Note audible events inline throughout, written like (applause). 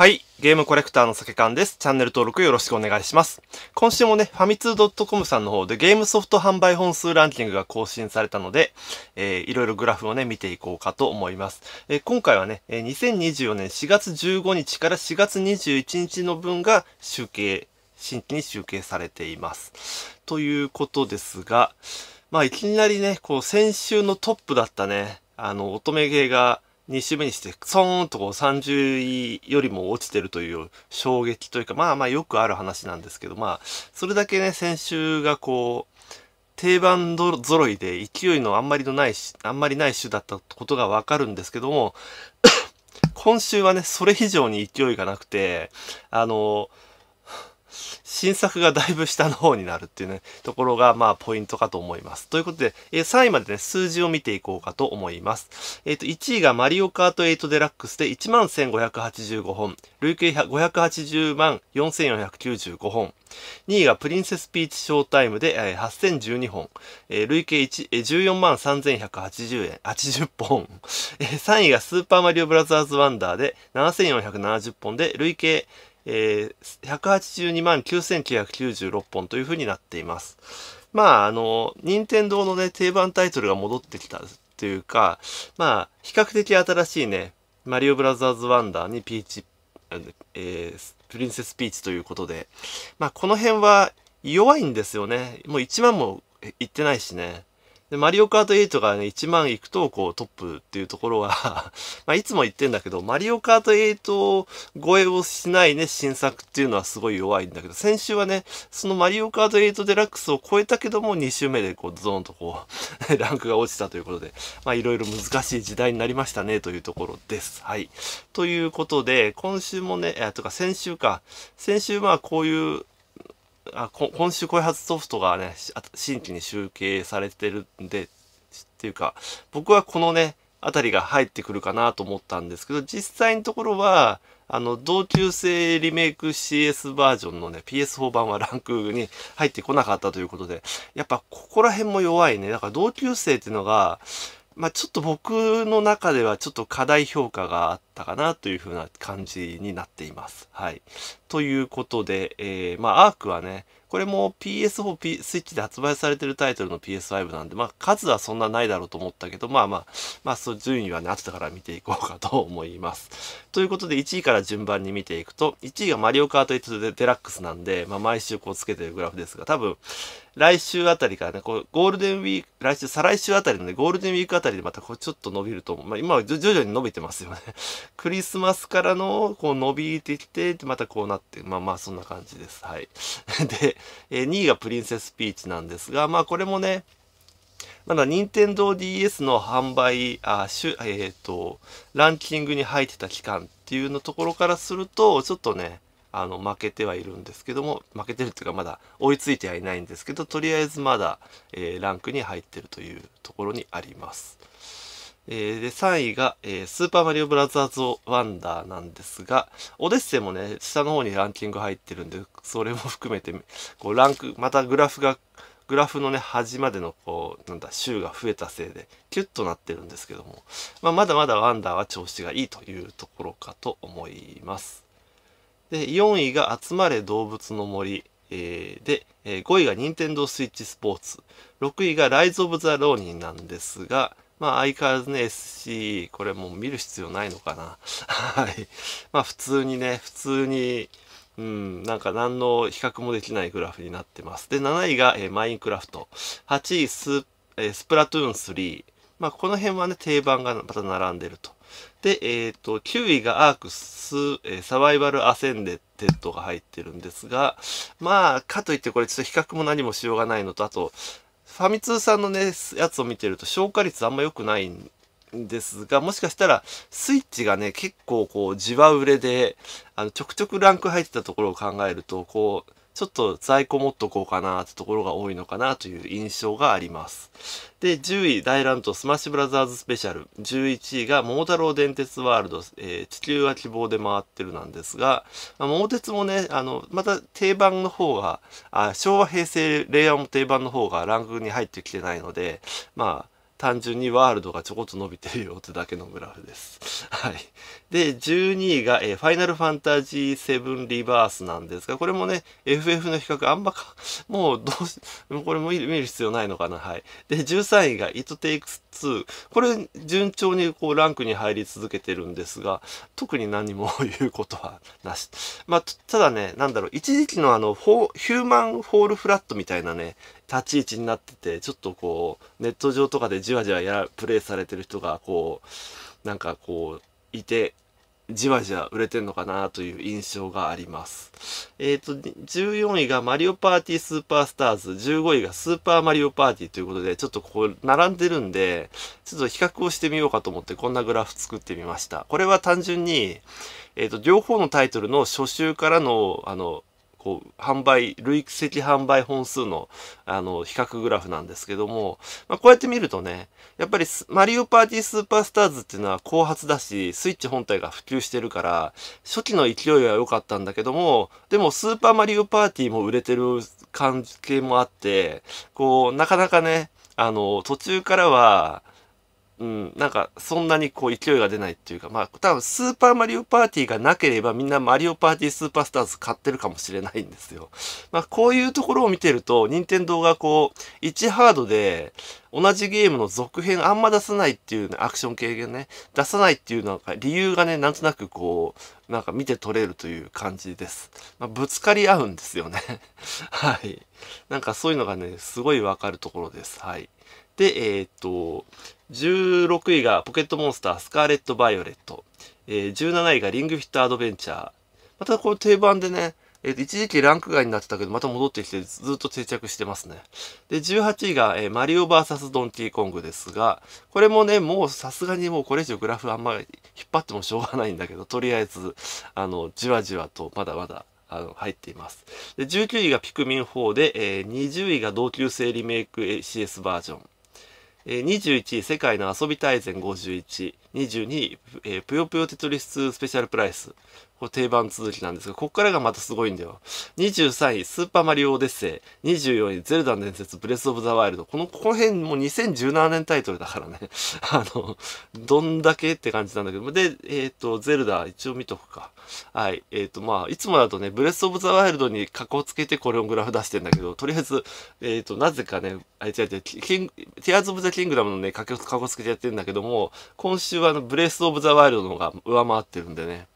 はい。ゲームコレクターの酒缶です。チャンネル登録よろしくお願いします。今週もね、ファミツー .com さんの方でゲームソフト販売本数ランキングが更新されたので、えー、いろいろグラフをね、見ていこうかと思います。えー、今回はね、2024年4月15日から4月21日の分が集計、新規に集計されています。ということですが、まあ、いきなりね、こう、先週のトップだったね、あの、乙女芸が、2週目にしてソーンとこう30位よりも落ちてるという衝撃というかまあまあよくある話なんですけどまあそれだけね先週がこう定番揃いで勢いのあんまりのないあんまりない種だったことがわかるんですけども (coughs) 今週はねそれ以上に勢いがなくてあの新作がだいぶ下の方になるっていうね、ところがまあポイントかと思います。ということで、えー、3位までね、数字を見ていこうかと思います。えっ、ー、と、1位がマリオカート8デラックスで11,585本、累計580万4,495本。2位がプリンセスピーチショータイムで、えー、8,012本、えー、累計1、えー、14万3,180円、80本。えー、3位がスーパーマリオブラザーズワンダーで7,470本で、累計えー、182万9996本というふうになっています。まあ、あの、任天堂のね、定番タイトルが戻ってきたというか、まあ、比較的新しいね、マリオブラザーズワンダーにピーチ、えー、プリンセスピーチということで、まあ、この辺は弱いんですよね。もう1万もいってないしね。で、マリオカート8がね、1万いくと、こう、トップっていうところは (laughs) まあ、いつも言ってんだけど、マリオカート8超えをしないね、新作っていうのはすごい弱いんだけど、先週はね、そのマリオカート8デラックスを超えたけども、2週目でこう、ゾーンとこう (laughs) ランクが落ちたということで、まあ、いろいろ難しい時代になりましたね、というところです。はい。ということで、今週もね、えっとか先週か、先週まあ、こういうあ今週開発ソフトがね、新規に集計されてるんで、っていうか、僕はこのね、あたりが入ってくるかなと思ったんですけど、実際のところは、あの、同級生リメイク CS バージョンのね、PS4 版はランクに入ってこなかったということで、やっぱここら辺も弱いね。だから同級生っていうのが、まあ、ちょっと僕の中ではちょっと課題評価があっったかなというふうな感じになっています。はい。ということで、えー、まあ、アークはね、これも PS4、P、スイッチで発売されてるタイトルの PS5 なんで、まあ、数はそんなないだろうと思ったけど、まあまあ、まあ、そう順位はね、後から見ていこうかと思います。ということで、1位から順番に見ていくと、1位がマリオカート8でデラックスなんで、まあ、毎週こうつけてるグラフですが、多分、来週あたりからね、こう、ゴールデンウィーク、来週、再来週あたりのね、ゴールデンウィークあたりでまたこう、ちょっと伸びると思う。まあ、今は徐々に伸びてますよね。クリスマスからの、こう伸びてきて、またこうなって、まあまあそんな感じです。はい。(laughs) で、えー、2位がプリンセスピーチなんですが、まあこれもね、まだ任天堂 d s の販売、あ、しゅえっ、ー、と、ランキングに入ってた期間っていうのところからすると、ちょっとね、あの、負けてはいるんですけども、負けてるっていうかまだ追いついてはいないんですけど、とりあえずまだ、えー、ランクに入ってるというところにあります。えー、で、3位が、えー、スーパーマリオブラザーズ・ワンダーなんですが、オデッセイもね、下の方にランキング入ってるんで、それも (laughs) 含めて、こう、ランク、またグラフが、グラフのね、端までの、こう、なんだ、週が増えたせいで、キュッとなってるんですけども、まあ、まだまだワンダーは調子がいいというところかと思います。で、4位が、集まれ動物の森。えー、で、えー、5位が任天堂 t e n d o Switch 6位がライズ・オブ・ザ・ローニンなんですが、まあ相変わらずね SC これもう見る必要ないのかなはいまあ普通にね普通にうん、なんか何の比較もできないグラフになってます。で、7位が、えー、マインクラフト。8位ス、えー、スプラトゥーン3。まあ、この辺はね、定番がまた並んでると。で、えっ、ー、と、9位がアークス、えー、サバイバルアセンデテッドが入ってるんですが、まあ、かといってこれちょっと比較も何もしようがないのと、あと、ファミ通さんのね、やつを見てると消化率あんま良くないんですが、もしかしたらスイッチがね、結構こう、じわ売れで、あの、ちょくちょくランク入ってたところを考えると、こう、ちょっと在庫持っとこうかなってところが多いのかなという印象があります。で、10位、大乱闘スマッシュブラザーズスペシャル。11位が桃太郎電鉄ワールド、えー、地球は希望で回ってるなんですが、まあ、桃鉄もね、あの、また定番の方が、あ昭和、平成、令和も定番の方がランクに入ってきてないので、まあ、単純にワールドがちょこっと伸びてるよってだけのグラフです。(laughs) はい。で、12位が、えー、ファイナルファンタジー7リバースなんですが、これもね、FF の比較あんまか、もうどうし、これも見る必要ないのかな。はい。で、13位が It Takes これ順調にこうランクに入り続けてるんですが、特に何も言 (laughs) うことはなし。まあ、ただね、なんだろう、一時期のあの、ヒューマンフォールフラットみたいなね、立ち位置になってて、ちょっとこう、ネット上とかでじわじわやプレイされてる人が、こう、なんかこう、いて、じわじわ売れてるのかなという印象があります。えっ、ー、と、14位がマリオパーティースーパースターズ、15位がスーパーマリオパーティーということで、ちょっとここ並んでるんで、ちょっと比較をしてみようかと思ってこんなグラフ作ってみました。これは単純に、えっ、ー、と、両方のタイトルの初週からの、あの、こう、販売、累積販売本数の、あの、比較グラフなんですけども、まあ、こうやって見るとね、やっぱりマリオパーティースーパースターズっていうのは後発だし、スイッチ本体が普及してるから、初期の勢いは良かったんだけども、でもスーパーマリオパーティーも売れてる関係もあって、こう、なかなかね、あの、途中からは、うん、なんかそんなにこう勢いが出ないっていうか、まあ多分スーパーマリオパーティーがなければみんなマリオパーティースーパースターズ買ってるかもしれないんですよ。(laughs) まあこういうところを見てると、任天堂がこう、1ハードで同じゲームの続編あんま出さないっていうね、アクション軽減ね、出さないっていうなんか理由がね、なんとなくこう、なんか見て取れるという感じです。まあ、ぶつかり合うんですよね。(laughs) はい。なんかそういうのがね、すごいわかるところです。はい。で、えっ、と、16位がポケットモンスタースカーレット・バイオレット。えー、17位がリングフィット・アドベンチャー。またこれ定番でね、えっ、ー、と、一時期ランク外になってたけど、また戻ってきてずっと定着してますね。で、18位が、えー、マリオ VS ドンキーコングですが、これもね、もうさすがにもうこれ以上グラフあんまり引っ張ってもしょうがないんだけど、とりあえず、あの、じわじわとまだまだあの入っています。で19位がピクミン4で、えー、20位が同級生リメイク CS バージョン。21位世界の遊び大全51 22位、えぷよぷよテトリススペシャルプライス。これ定番続きなんですが、ここからがまたすごいんだよ。23位、スーパーマリオオデッセイ。24位、ゼルダの伝説、ブレスオブザワイルド。この、この辺もう2017年タイトルだからね。(laughs) あの、どんだけって感じなんだけど。で、えっ、ー、と、ゼルダ、一応見とくか。はい。えっ、ー、と、まあ、いつもだとね、ブレスオブザワイルドに格好つけてこれをグラフ出してんだけど、とりあえず、えっ、ー、と、なぜかね、あ、違う違う、キンティアーズ・オブ・ザ・キングダムのね、格好つけてやってるんだけども、今週はあのブレス・オブ・ザ・ワイルドの方が上回ってるんでね。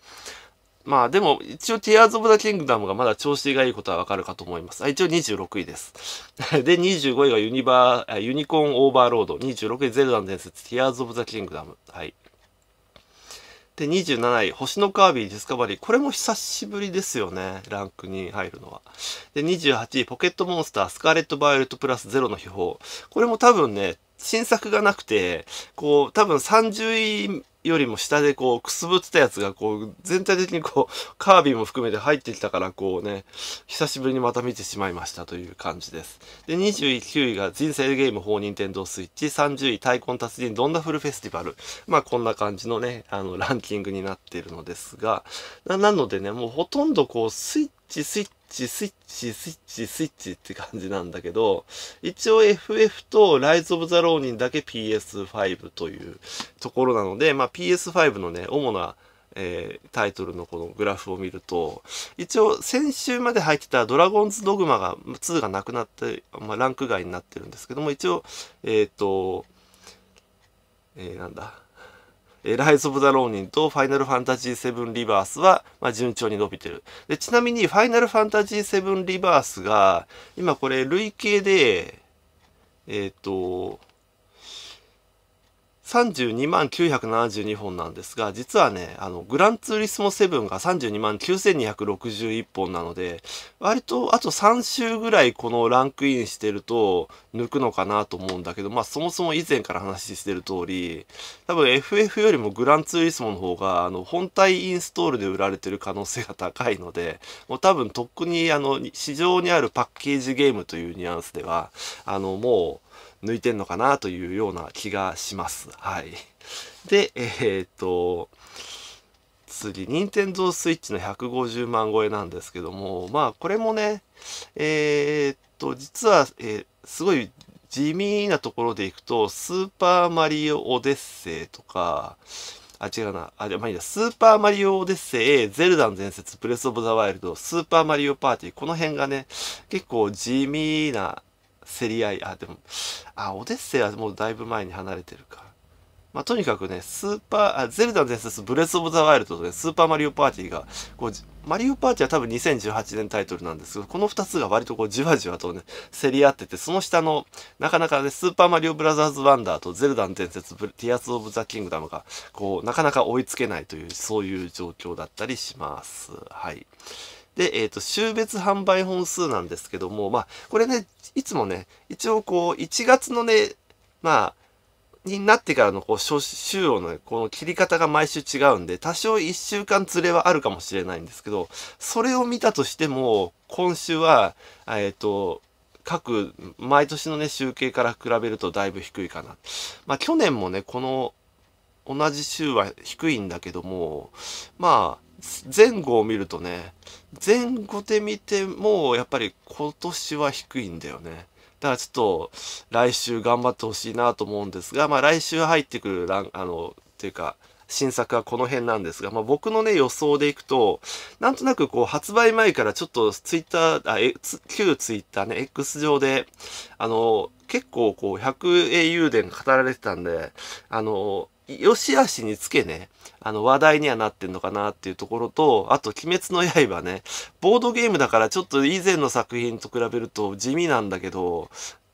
まあでも、一応、ティアーズ・オブ・ザ・キングダムがまだ調子がいいことはわかるかと思います。あ一応26位です。(laughs) で、25位がユニバー、ユニコーン・オーバーロード。26位、ゼルダの伝説、ティアーズ・オブ・ザ・キングダム。はい。で、27位、星のカービィ・ディスカバリー。これも久しぶりですよね。ランクに入るのは。で、28位、ポケットモンスター、スカーレット・バイオレット・プラスゼロの秘宝。これも多分ね、新作がなくて、こう、多分30位よりも下でこう、くすぶってたやつがこう、全体的にこう、カービィも含めて入ってきたからこうね、久しぶりにまた見てしまいましたという感じです。で、29位が人生ゲーム法任天堂スイッチ、30位太鼓達人どんなフルフェスティバル。まあこんな感じのね、あの、ランキングになっているのですが、な、なのでね、もうほとんどこう、スイッチチスイッチスイッチスイッチスイッチって感じなんだけど、一応 FF とライズ・オブ・ザ・ローニンだけ PS5 というところなので、まあ、PS5 のね、主なえー、タイトルのこのグラフを見ると一応先週まで入ってた「ドラゴンズ・ドグマが」2がなくなって、まあ、ランク外になってるんですけども一応えっ、ー、と、えー、なんだえライズ・オブ・ザ・ローニンとファイナル・ファンタジー7リバースは、まあ、順調に伸びてる。で、ちなみにファイナル・ファンタジー7リバースが、今これ累計で、えっ、ー、と、32万972本なんですが、実はね、あの、グランツーリスモ7が32万9261本なので、割とあと3週ぐらいこのランクインしてると抜くのかなと思うんだけど、まあそもそも以前から話してる通り、多分 FF よりもグランツーリスモの方が、あの、本体インストールで売られてる可能性が高いので、もう多分とっくにあの、市場にあるパッケージゲームというニュアンスでは、あの、もう、抜いてんのかなというような気がします。はい。で、えー、っと、次、任天堂 switch の150万超えなんですけども、まあ、これもね、えー、っと、実は、えー、すごい地味なところでいくと、スーパーマリオオデッセイとか、あ、違うな。あ、でもまあいいや。スーパーマリオオデッセイ、ゼルダの伝説、プレスオブザワイルド、スーパーマリオパーティー、この辺がね、結構地味な競り合いあでもあオデッセイはもうだいぶ前に離れてるかまあ、とにかくね、スーパー、あゼルダの伝説、ブレス・オブ・ザ・ワイルドとね、スーパーマリオパーティーが、こう、マリオパーティーは多分2018年タイトルなんですけど、この2つが割とこう、じわじわとね、競り合ってて、その下の、なかなかね、スーパーマリオブラザーズ・ワンダーとゼルダの伝説、ティアス・オブ・ザ・キングダムが、こう、なかなか追いつけないという、そういう状況だったりします。はい。で、えっ、ー、と、週別販売本数なんですけども、まあ、これね、いつもね、一応こう、1月のね、まあ、になってからのこう、週をの、この切り方が毎週違うんで、多少1週間ずれはあるかもしれないんですけど、それを見たとしても、今週は、えっ、ー、と、各、毎年のね、集計から比べるとだいぶ低いかな。まあ、去年もね、この、同じ週は低いんだけども、まあ、前後を見るとね前後で見てもやっぱり今年は低いんだよねだからちょっと来週頑張ってほしいなと思うんですがまあ来週入ってくるあのっていうか新作はこの辺なんですが、まあ、僕のね予想でいくとなんとなくこう発売前からちょっとツイッターあえ旧ツイッターね X 上であの結構こう 100au 伝語られてたんであの良し悪しにつけね、あの話題にはなってんのかなっていうところと、あと鬼滅の刃ね、ボードゲームだからちょっと以前の作品と比べると地味なんだけど、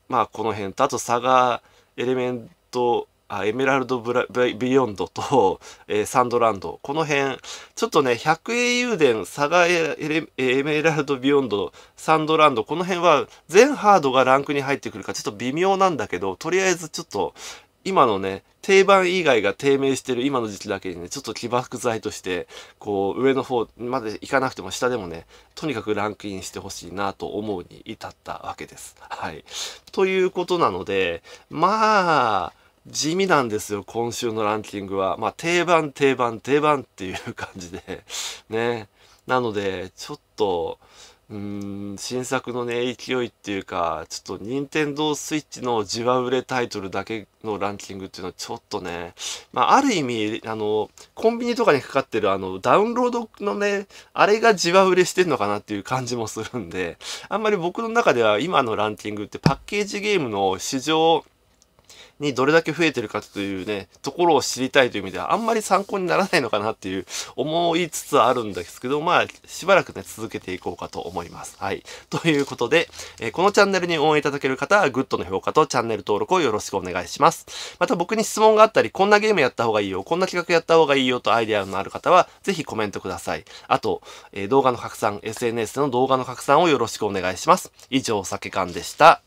まあこの辺と、あとサガエレメント、あエメラルドブラビヨンドと、えー、サンドランド。この辺、ちょっとね、百英雄伝、サガエレエメラルドビヨンド、サンドランド、この辺は全ハードがランクに入ってくるかちょっと微妙なんだけど、とりあえずちょっと今のね、定番以外が低迷してる今の時期だけにね、ちょっと起爆剤として、こう、上の方まで行かなくても下でもね、とにかくランクインしてほしいなと思うに至ったわけです。はい。ということなので、まあ、地味なんですよ、今週のランキングは。まあ、定番、定番、定番っていう感じで、ね。なので、ちょっと、うん新作のね勢いっていうかちょっと任天堂 switch の地場売れタイトルだけのランキングっていうのはちょっとね、まあ、ある意味あのコンビニとかにかかってるあのダウンロードのねあれが地わ売れしてんのかなっていう感じもするんであんまり僕の中では今のランキングってパッケージゲームの市場にどれだけ増えてるかというね、ところを知りたいという意味では、あんまり参考にならないのかなっていう思いつつあるんですけど、まあ、しばらくね、続けていこうかと思います。はい。ということで、えー、このチャンネルに応援いただける方は、グッドの評価とチャンネル登録をよろしくお願いします。また僕に質問があったり、こんなゲームやった方がいいよ、こんな企画やった方がいいよとアイデアのある方は、ぜひコメントください。あと、えー、動画の拡散、SNS の動画の拡散をよろしくお願いします。以上、酒館でした。